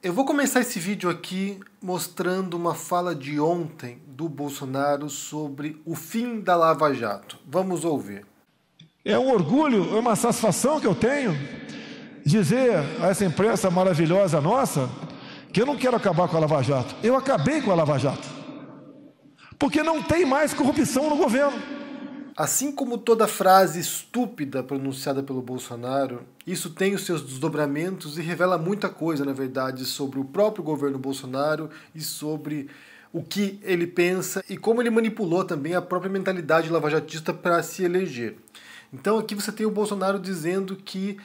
Eu vou começar esse vídeo aqui mostrando uma fala de ontem do Bolsonaro sobre o fim da Lava Jato. Vamos ouvir. É um orgulho, é uma satisfação que eu tenho dizer a essa imprensa maravilhosa nossa que eu não quero acabar com a Lava Jato. Eu acabei com a Lava Jato. Porque não tem mais corrupção no governo. Assim como toda frase estúpida pronunciada pelo Bolsonaro, isso tem os seus desdobramentos e revela muita coisa, na verdade, sobre o próprio governo Bolsonaro e sobre o que ele pensa e como ele manipulou também a própria mentalidade lavajatista para se eleger. Então aqui você tem o Bolsonaro dizendo que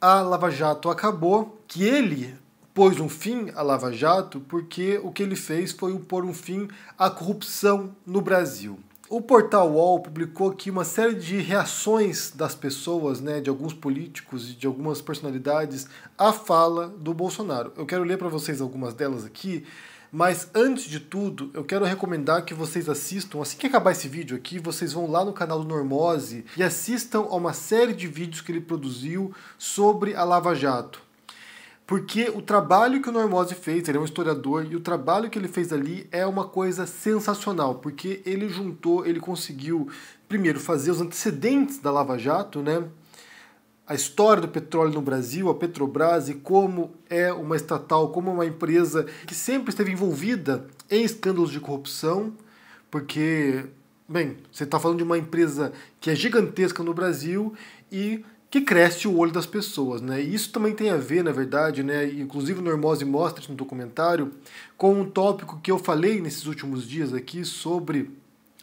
a Lava Jato acabou, que ele pôs um fim à Lava Jato porque o que ele fez foi pôr um fim à corrupção no Brasil. O portal UOL publicou aqui uma série de reações das pessoas, né, de alguns políticos e de algumas personalidades à fala do Bolsonaro. Eu quero ler para vocês algumas delas aqui, mas antes de tudo, eu quero recomendar que vocês assistam, assim que acabar esse vídeo aqui, vocês vão lá no canal do Normose e assistam a uma série de vídeos que ele produziu sobre a Lava Jato porque o trabalho que o Normose fez, ele é um historiador, e o trabalho que ele fez ali é uma coisa sensacional, porque ele juntou, ele conseguiu, primeiro, fazer os antecedentes da Lava Jato, né? a história do petróleo no Brasil, a Petrobras e como é uma estatal, como é uma empresa que sempre esteve envolvida em escândalos de corrupção, porque, bem, você está falando de uma empresa que é gigantesca no Brasil e que cresce o olho das pessoas, né? E isso também tem a ver, na verdade, né? Inclusive o Normose mostra isso no documentário com um tópico que eu falei nesses últimos dias aqui sobre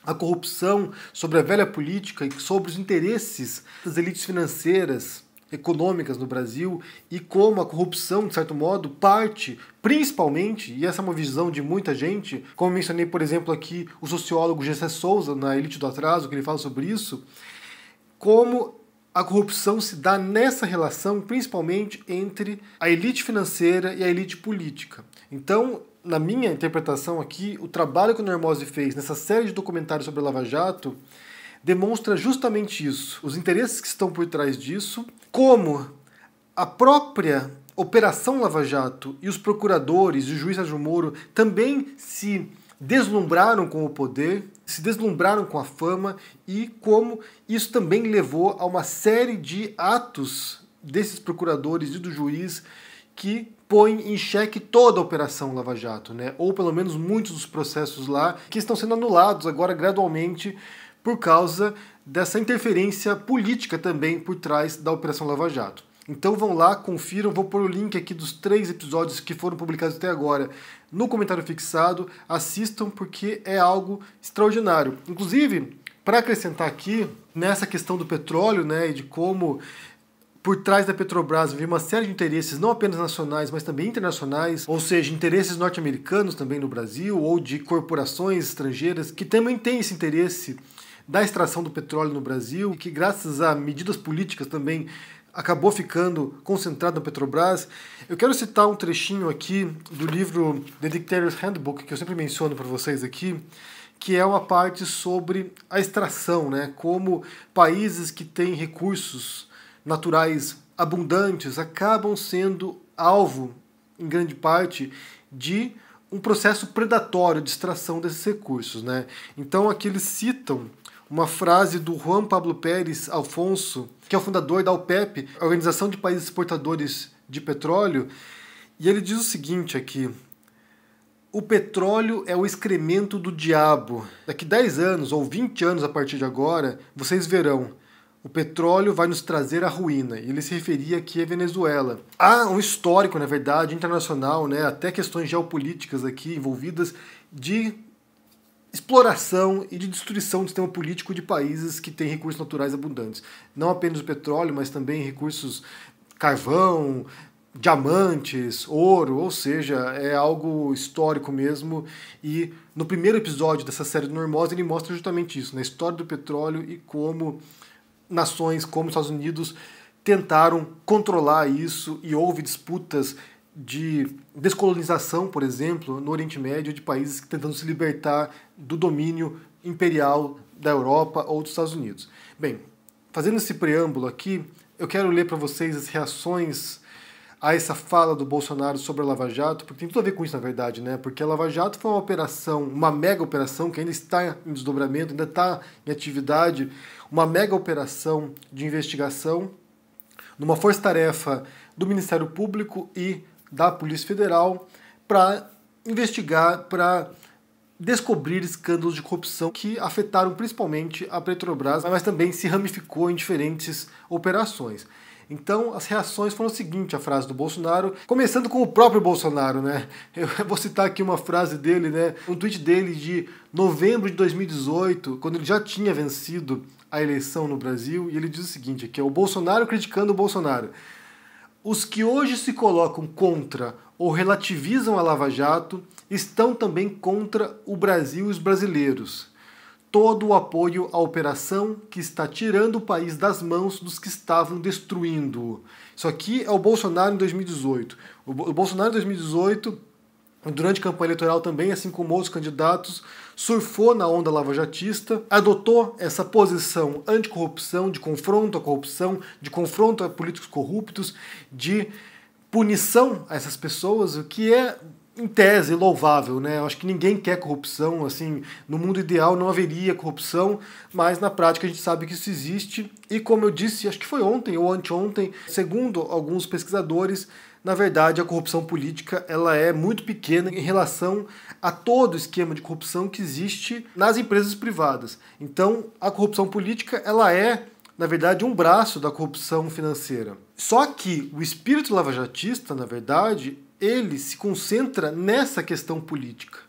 a corrupção, sobre a velha política e sobre os interesses das elites financeiras econômicas no Brasil e como a corrupção, de certo modo, parte principalmente, e essa é uma visão de muita gente, como mencionei, por exemplo, aqui o sociólogo Gessé Souza, na Elite do Atraso, que ele fala sobre isso, como a corrupção se dá nessa relação, principalmente entre a elite financeira e a elite política. Então, na minha interpretação aqui, o trabalho que o Normose fez nessa série de documentários sobre a Lava Jato demonstra justamente isso, os interesses que estão por trás disso, como a própria Operação Lava Jato e os procuradores e o juiz Sérgio Moro também se deslumbraram com o poder se deslumbraram com a fama e como isso também levou a uma série de atos desses procuradores e do juiz que põem em xeque toda a operação Lava Jato, né? Ou pelo menos muitos dos processos lá que estão sendo anulados agora gradualmente por causa dessa interferência política também por trás da operação Lava Jato. Então vão lá, confiram, vou pôr o link aqui dos três episódios que foram publicados até agora no comentário fixado. Assistam porque é algo extraordinário. Inclusive, para acrescentar aqui, nessa questão do petróleo né, e de como por trás da Petrobras havia uma série de interesses, não apenas nacionais, mas também internacionais, ou seja, interesses norte-americanos também no Brasil, ou de corporações estrangeiras que também têm esse interesse da extração do petróleo no Brasil, que graças a medidas políticas também acabou ficando concentrado na Petrobras. Eu quero citar um trechinho aqui do livro The Dictator's Handbook, que eu sempre menciono para vocês aqui, que é uma parte sobre a extração, né? como países que têm recursos naturais abundantes acabam sendo alvo, em grande parte, de um processo predatório de extração desses recursos. Né? Então aqui eles citam uma frase do Juan Pablo Pérez Alfonso, que é o fundador da OPEP, Organização de Países Exportadores de Petróleo, e ele diz o seguinte aqui: o petróleo é o excremento do diabo. Daqui 10 anos ou 20 anos a partir de agora, vocês verão. O petróleo vai nos trazer a ruína. E ele se referia aqui à Venezuela. Há um histórico, na verdade, internacional, né, até questões geopolíticas aqui envolvidas, de exploração e de destruição do sistema político de países que têm recursos naturais abundantes. Não apenas o petróleo, mas também recursos carvão, diamantes, ouro, ou seja, é algo histórico mesmo. E no primeiro episódio dessa série do Normosa, ele mostra justamente isso, na né? história do petróleo e como nações como os Estados Unidos tentaram controlar isso e houve disputas de descolonização, por exemplo, no Oriente Médio, de países tentando se libertar do domínio imperial da Europa ou dos Estados Unidos. Bem, fazendo esse preâmbulo aqui, eu quero ler para vocês as reações a essa fala do Bolsonaro sobre a Lava Jato, porque tem tudo a ver com isso, na verdade, né? Porque a Lava Jato foi uma operação, uma mega operação que ainda está em desdobramento, ainda está em atividade, uma mega operação de investigação numa força-tarefa do Ministério Público e da Polícia Federal para investigar, para descobrir escândalos de corrupção que afetaram principalmente a Petrobras, mas também se ramificou em diferentes operações. Então, as reações foram o seguinte, a frase do Bolsonaro, começando com o próprio Bolsonaro, né? Eu vou citar aqui uma frase dele, né? Um tweet dele de novembro de 2018, quando ele já tinha vencido a eleição no Brasil, e ele diz o seguinte, que é o Bolsonaro criticando o Bolsonaro. Os que hoje se colocam contra ou relativizam a Lava Jato estão também contra o Brasil e os brasileiros. Todo o apoio à operação que está tirando o país das mãos dos que estavam destruindo-o. Isso aqui é o Bolsonaro em 2018. O Bolsonaro em 2018 durante a campanha eleitoral também, assim como outros candidatos, surfou na onda lavajatista, adotou essa posição anticorrupção, de confronto à corrupção, de confronto a políticos corruptos, de punição a essas pessoas, o que é em tese louvável, né? Eu acho que ninguém quer corrupção, assim, no mundo ideal não haveria corrupção, mas na prática a gente sabe que isso existe e como eu disse, acho que foi ontem ou anteontem, segundo alguns pesquisadores, na verdade, a corrupção política ela é muito pequena em relação a todo o esquema de corrupção que existe nas empresas privadas. Então, a corrupção política ela é, na verdade, um braço da corrupção financeira. Só que o espírito lavajatista, na verdade, ele se concentra nessa questão política.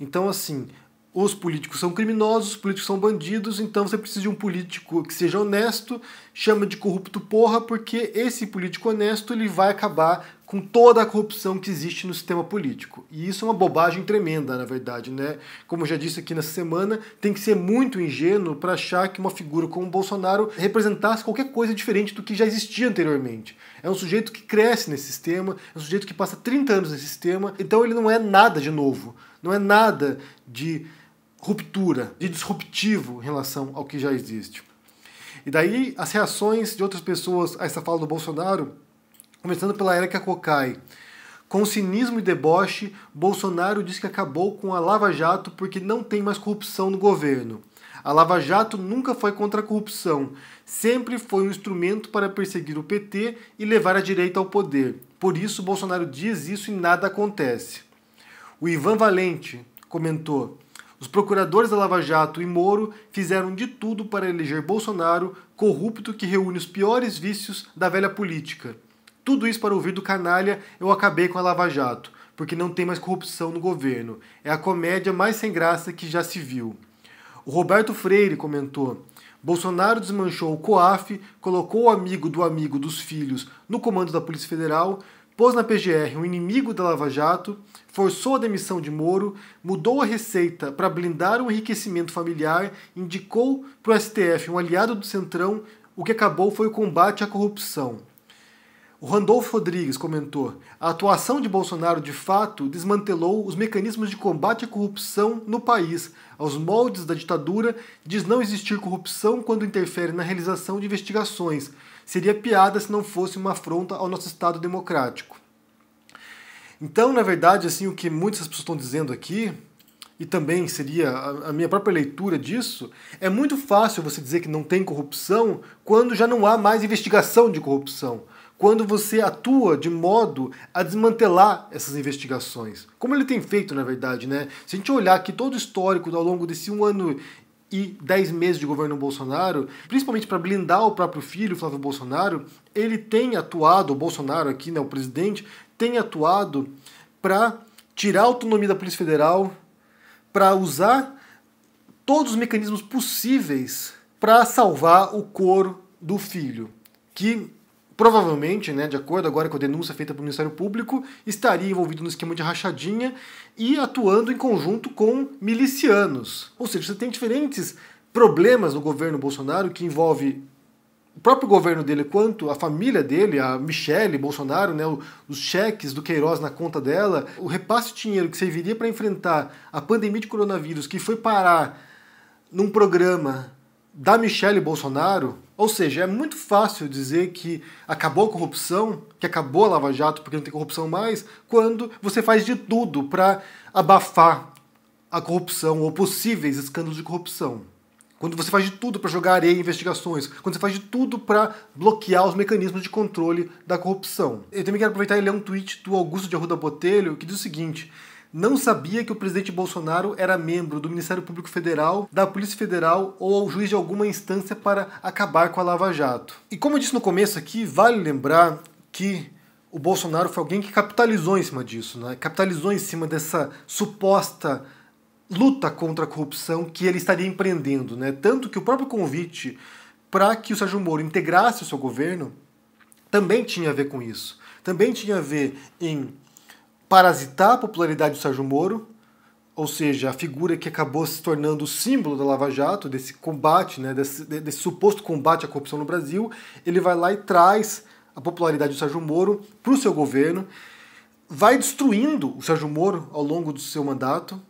Então, assim, os políticos são criminosos, os políticos são bandidos, então você precisa de um político que seja honesto chama de corrupto porra porque esse político honesto ele vai acabar com toda a corrupção que existe no sistema político. E isso é uma bobagem tremenda, na verdade, né? Como eu já disse aqui nessa semana, tem que ser muito ingênuo para achar que uma figura como o Bolsonaro representasse qualquer coisa diferente do que já existia anteriormente. É um sujeito que cresce nesse sistema, é um sujeito que passa 30 anos nesse sistema, então ele não é nada de novo, não é nada de ruptura, de disruptivo em relação ao que já existe. E daí as reações de outras pessoas a essa fala do Bolsonaro, começando pela Erika Kokai. Com cinismo e deboche, Bolsonaro diz que acabou com a Lava Jato porque não tem mais corrupção no governo. A Lava Jato nunca foi contra a corrupção, sempre foi um instrumento para perseguir o PT e levar a direita ao poder. Por isso, Bolsonaro diz isso e nada acontece. O Ivan Valente comentou: os procuradores da Lava Jato e Moro fizeram de tudo para eleger Bolsonaro, corrupto que reúne os piores vícios da velha política. Tudo isso para ouvir do canalha Eu acabei com a Lava Jato, porque não tem mais corrupção no governo. É a comédia mais sem graça que já se viu. O Roberto Freire comentou: Bolsonaro desmanchou o COAF, colocou o amigo do amigo dos filhos no comando da Polícia Federal pôs na PGR um inimigo da Lava Jato, forçou a demissão de Moro, mudou a receita para blindar o enriquecimento familiar, indicou para o STF um aliado do Centrão, o que acabou foi o combate à corrupção. O Randolfo Rodrigues comentou: a atuação de Bolsonaro de fato desmantelou os mecanismos de combate à corrupção no país, aos moldes da ditadura, diz não existir corrupção quando interfere na realização de investigações seria piada se não fosse uma afronta ao nosso Estado democrático. Então, na verdade, assim, o que muitas pessoas estão dizendo aqui, e também seria a minha própria leitura disso, é muito fácil você dizer que não tem corrupção quando já não há mais investigação de corrupção quando você atua de modo a desmantelar essas investigações. Como ele tem feito, na verdade, né? Se a gente olhar aqui todo o histórico ao longo desse um ano e 10 meses de governo Bolsonaro, principalmente para blindar o próprio filho, Flávio Bolsonaro, ele tem atuado, o Bolsonaro aqui, né, o presidente, tem atuado para tirar a autonomia da Polícia Federal, para usar todos os mecanismos possíveis para salvar o coro do filho, que provavelmente, né, de acordo agora com a denúncia feita pelo Ministério Público, estaria envolvido no esquema de rachadinha e atuando em conjunto com milicianos. Ou seja, você tem diferentes problemas no governo Bolsonaro que envolve o próprio governo dele quanto a família dele, a Michele Bolsonaro, né, os cheques do Queiroz na conta dela, o repasse de dinheiro que serviria para enfrentar a pandemia de coronavírus que foi parar num programa da Michele Bolsonaro, ou seja, é muito fácil dizer que acabou a corrupção, que acabou a Lava Jato porque não tem corrupção mais, quando você faz de tudo para abafar a corrupção ou possíveis escândalos de corrupção. Quando você faz de tudo para jogar areia em investigações, quando você faz de tudo para bloquear os mecanismos de controle da corrupção. Eu também quero aproveitar e ler um tweet do Augusto de Arruda Botelho que diz o seguinte: não sabia que o presidente Bolsonaro era membro do Ministério Público Federal, da Polícia Federal ou ao juiz de alguma instância para acabar com a Lava Jato. E como eu disse no começo aqui, vale lembrar que o Bolsonaro foi alguém que capitalizou em cima disso, né? capitalizou em cima dessa suposta luta contra a corrupção que ele estaria empreendendo. Né? Tanto que o próprio convite para que o Sérgio Moro integrasse o seu governo também tinha a ver com isso. Também tinha a ver em parasitar a popularidade do Sérgio Moro, ou seja, a figura que acabou se tornando o símbolo da Lava Jato, desse combate, né, desse, desse suposto combate à corrupção no Brasil, ele vai lá e traz a popularidade do Sérgio Moro para o seu governo, vai destruindo o Sérgio Moro ao longo do seu mandato,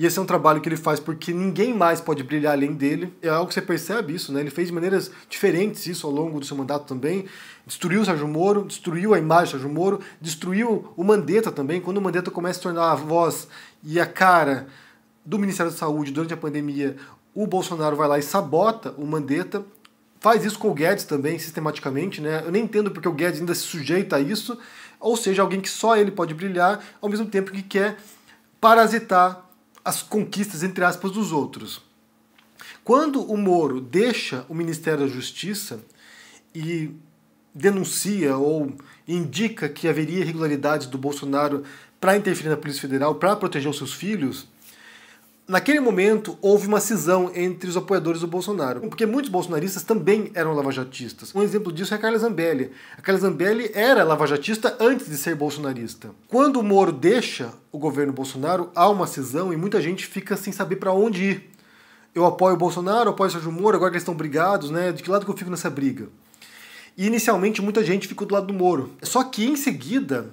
e esse é um trabalho que ele faz porque ninguém mais pode brilhar além dele. É algo que você percebe isso, né? Ele fez de maneiras diferentes isso ao longo do seu mandato também. Destruiu o Sérgio Moro, destruiu a imagem do Sérgio Moro, destruiu o Mandetta também. Quando o Mandetta começa a tornar a voz e a cara do Ministério da Saúde durante a pandemia, o Bolsonaro vai lá e sabota o Mandetta. Faz isso com o Guedes também, sistematicamente, né? Eu nem entendo porque o Guedes ainda se sujeita a isso. Ou seja, alguém que só ele pode brilhar, ao mesmo tempo que quer parasitar as conquistas, entre aspas, dos outros. Quando o Moro deixa o Ministério da Justiça e denuncia ou indica que haveria irregularidades do Bolsonaro para interferir na Polícia Federal, para proteger os seus filhos, Naquele momento, houve uma cisão entre os apoiadores do Bolsonaro, porque muitos bolsonaristas também eram lavajatistas. Um exemplo disso é a Carla Zambelli. A Carla Zambelli era lavajatista antes de ser bolsonarista. Quando o Moro deixa o governo Bolsonaro, há uma cisão e muita gente fica sem saber para onde ir. Eu apoio o Bolsonaro, apoio o Sérgio Moro, agora que eles estão brigados, né? De que lado que eu fico nessa briga? E inicialmente muita gente ficou do lado do Moro. Só que em seguida,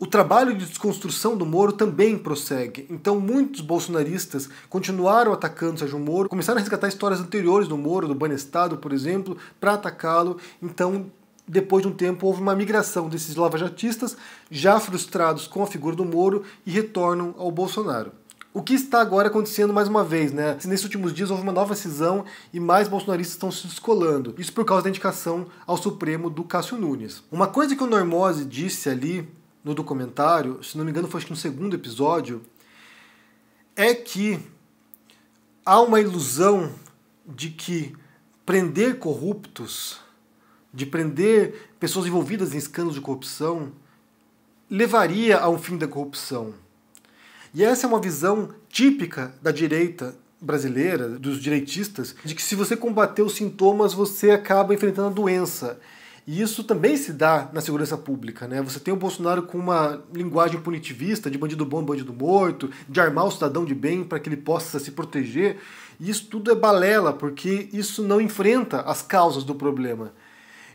o trabalho de desconstrução do Moro também prossegue, então muitos bolsonaristas continuaram atacando Sérgio Moro, começaram a resgatar histórias anteriores do Moro, do Banestado, por exemplo, para atacá-lo. Então, depois de um tempo, houve uma migração desses lavajatistas, já frustrados com a figura do Moro, e retornam ao Bolsonaro. O que está agora acontecendo mais uma vez, né? Nesses últimos dias houve uma nova cisão e mais bolsonaristas estão se descolando. Isso por causa da indicação ao Supremo do Cássio Nunes. Uma coisa que o Normose disse ali no documentário, se não me engano foi no segundo episódio, é que há uma ilusão de que prender corruptos, de prender pessoas envolvidas em escândalos de corrupção, levaria a um fim da corrupção. E essa é uma visão típica da direita brasileira, dos direitistas, de que se você combater os sintomas, você acaba enfrentando a doença. E isso também se dá na segurança pública, né? Você tem o Bolsonaro com uma linguagem punitivista de bandido bom, bandido morto, de armar o cidadão de bem para que ele possa se proteger. E isso tudo é balela, porque isso não enfrenta as causas do problema.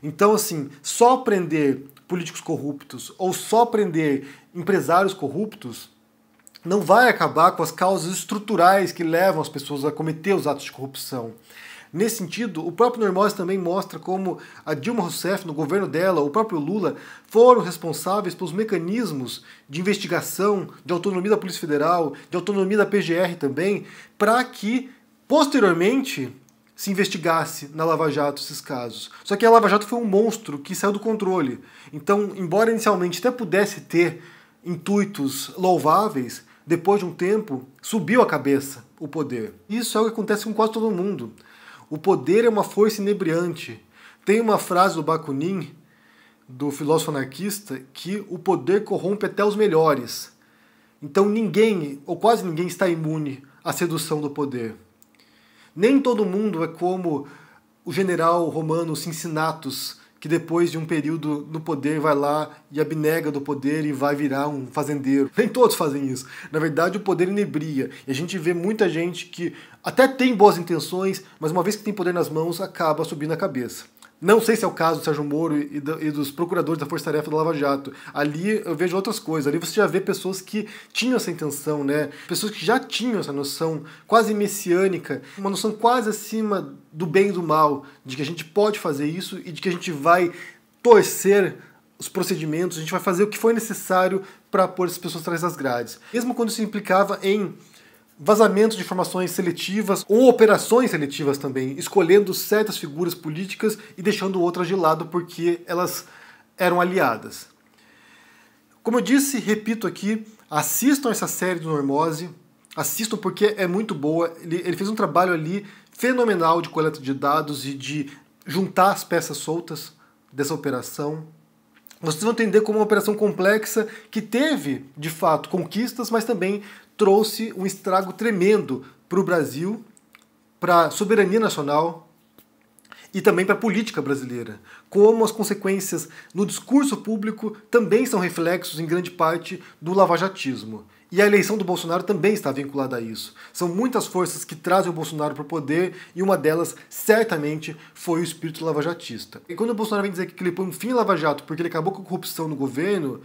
Então, assim, só prender políticos corruptos ou só prender empresários corruptos não vai acabar com as causas estruturais que levam as pessoas a cometer os atos de corrupção. Nesse sentido, o próprio Normose também mostra como a Dilma Rousseff, no governo dela, o próprio Lula, foram responsáveis pelos mecanismos de investigação, de autonomia da Polícia Federal, de autonomia da PGR também, para que posteriormente se investigasse na Lava Jato esses casos. Só que a Lava Jato foi um monstro que saiu do controle. Então, embora inicialmente até pudesse ter intuitos louváveis, depois de um tempo, subiu a cabeça o poder. Isso é o que acontece com quase todo mundo. O poder é uma força inebriante. Tem uma frase do Bakunin, do filósofo anarquista, que o poder corrompe até os melhores. Então ninguém, ou quase ninguém, está imune à sedução do poder. Nem todo mundo é como o general romano Cincinnatus, que depois de um período no poder vai lá e abnega do poder e vai virar um fazendeiro. Nem todos fazem isso. Na verdade, o poder inebria. E a gente vê muita gente que até tem boas intenções, mas uma vez que tem poder nas mãos, acaba subindo a cabeça. Não sei se é o caso do Sérgio Moro e, do, e dos procuradores da Força-Tarefa da Lava Jato. Ali eu vejo outras coisas. Ali você já vê pessoas que tinham essa intenção, né? Pessoas que já tinham essa noção quase messiânica, uma noção quase acima do bem e do mal, de que a gente pode fazer isso e de que a gente vai torcer os procedimentos, a gente vai fazer o que foi necessário para pôr as pessoas atrás das grades. Mesmo quando isso implicava em vazamento de informações seletivas ou operações seletivas também, escolhendo certas figuras políticas e deixando outras de lado porque elas eram aliadas. Como eu disse, repito aqui, assistam essa série do Normose, assistam porque é muito boa. Ele, ele fez um trabalho ali fenomenal de coleta de dados e de juntar as peças soltas dessa operação. Vocês vão entender como é uma operação complexa que teve, de fato, conquistas, mas também trouxe um estrago tremendo para o Brasil, para a soberania nacional e também para a política brasileira. Como as consequências no discurso público também são reflexos, em grande parte, do lavajatismo. E a eleição do Bolsonaro também está vinculada a isso. São muitas forças que trazem o Bolsonaro para o poder e uma delas certamente foi o espírito lavajatista. E quando o Bolsonaro vem dizer que ele põe um fim em Lava Jato porque ele acabou com a corrupção no governo,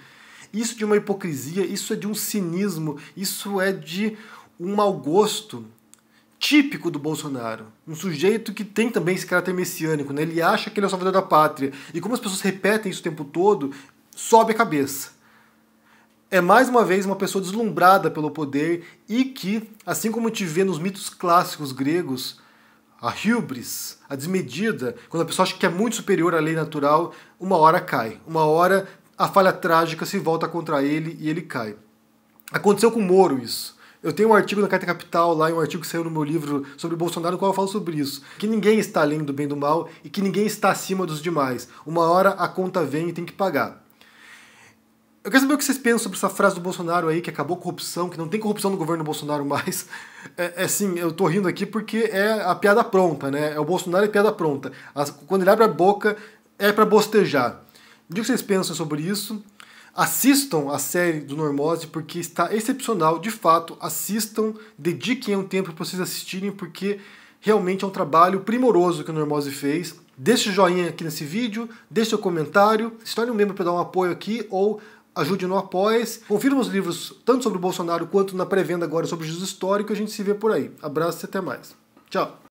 isso é de uma hipocrisia, isso é de um cinismo, isso é de um mau gosto típico do Bolsonaro. Um sujeito que tem também esse caráter messiânico, né? Ele acha que ele é o salvador da pátria. E como as pessoas repetem isso o tempo todo, sobe a cabeça. É mais uma vez uma pessoa deslumbrada pelo poder e que, assim como a gente vê nos mitos clássicos gregos, a hubris, a desmedida, quando a pessoa acha que é muito superior à lei natural, uma hora cai. Uma hora a falha trágica se volta contra ele e ele cai. Aconteceu com o Moro isso. Eu tenho um artigo na Carta Capital lá, um artigo que saiu no meu livro sobre Bolsonaro, no qual eu falo sobre isso. Que ninguém está além do bem e do mal e que ninguém está acima dos demais. Uma hora a conta vem e tem que pagar. Eu quero saber o que vocês pensam sobre essa frase do Bolsonaro aí, que acabou a corrupção, que não tem corrupção no governo Bolsonaro mais. É, é assim, eu tô rindo aqui porque é a piada pronta, né? É o Bolsonaro é piada pronta. As, quando ele abre a boca, é para bostejar. Diga o que vocês pensam sobre isso. Assistam a série do Normose porque está excepcional, de fato. Assistam, dediquem um tempo para vocês assistirem porque realmente é um trabalho primoroso que o Normose fez. Deixe o joinha aqui nesse vídeo, deixe seu comentário, se torne um membro para dar um apoio aqui ou ajude no Apoies. Confira os livros tanto sobre o Bolsonaro quanto na pré-venda agora sobre o Jesus Histórico. A gente se vê por aí. Abraço e até mais. Tchau.